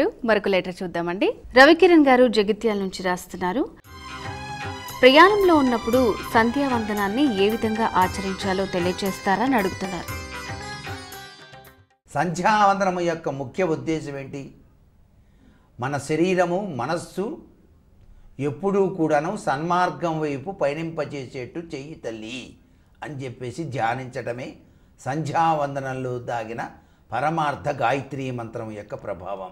చేస్తారు మరొక లెటర్ చూద్దామండి రవికిరణ్ గారు జగిత్యాల నుంచి రాస్తున్నారు ప్రయాణంలో ఉన్నప్పుడు సంధ్యావందనాన్ని ఏ విధంగా ఆచరించాలో తెలియజేస్తారని అడుగుతున్నారు సంధ్యావందనము యొక్క ముఖ్య ఉద్దేశం ఏంటి మన శరీరము మనస్సు ఎప్పుడూ కూడాను సన్మార్గం వైపు పయనింపజేసేట్టు చెయ్యి తల్లి అని చెప్పేసి ధ్యానించడమే సంధ్యావందనంలో దాగిన పరమార్థ గాయత్రీ మంత్రం యొక్క ప్రభావం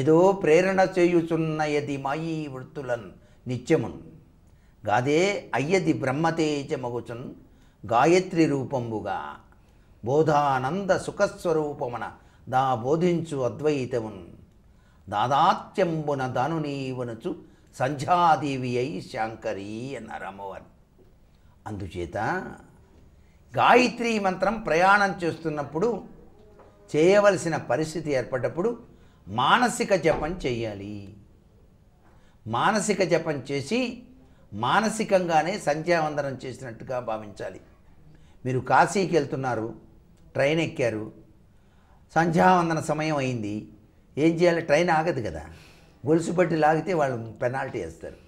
ఏదో ప్రేరణ చేయుచున్నయది మాయీ వృత్తులన్ నిత్యమున్ గాదే అయ్యది బ్రహ్మతేజమగుచున్ గాయత్రి రూపంబుగా బోధానంద సుఖస్వరూపమున దా బోధించు అద్వైతమున్ దాదాత్యంబున దను నీవనుచు సంధ్యాదేవి అయి శాంకరీ అన్నారు అమ్మవారు అందుచేత గాయత్రి మంత్రం ప్రయాణం చేస్తున్నప్పుడు చేయవలసిన పరిస్థితి ఏర్పడ్డప్పుడు మానసిక జపం చేయాలి మానసిక జపం చేసి మానసికంగానే సంధ్యావందనం చేసినట్టుగా భావించాలి మీరు కాశీకి వెళ్తున్నారు ట్రైన్ ఎక్కారు సంధ్యావందన సమయం అయింది ఏం చేయాలి ట్రైన్ ఆగదు కదా గొలుసు పట్టి లాగితే వాళ్ళు పెనాల్టీ వేస్తారు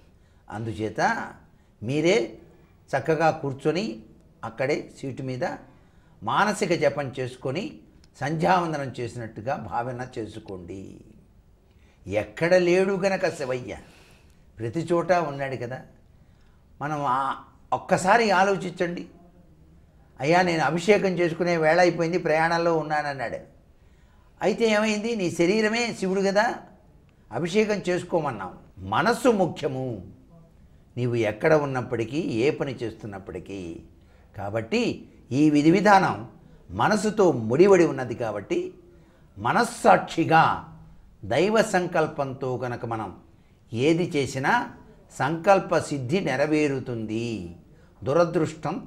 అందుచేత మీరే చక్కగా కూర్చొని అక్కడే సీటు మీద మానసిక జపం చేసుకొని సంధ్యావందనం చేసినట్టుగా భావన చేసుకోండి ఎక్కడ లేడు గనక శివయ్య ప్రతి చోట ఉన్నాడు కదా మనం ఒక్కసారి ఆలోచించండి అయ్యా నేను అభిషేకం చేసుకునే వేళ అయిపోయింది ప్రయాణంలో ఉన్నానన్నాడు అయితే ఏమైంది నీ శరీరమే శివుడు కదా అభిషేకం చేసుకోమన్నాం మనస్సు ముఖ్యము నీవు ఎక్కడ ఉన్నప్పటికీ ఏ పని చేస్తున్నప్పటికీ కాబట్టి ఈ విధి విధానం మనసుతో ముడివడి ఉన్నది కాబట్టి మనస్సాక్షిగా దైవ సంకల్పంతో కనుక మనం ఏది చేసినా సంకల్ప సిద్ధి నెరవేరుతుంది దురదృష్టం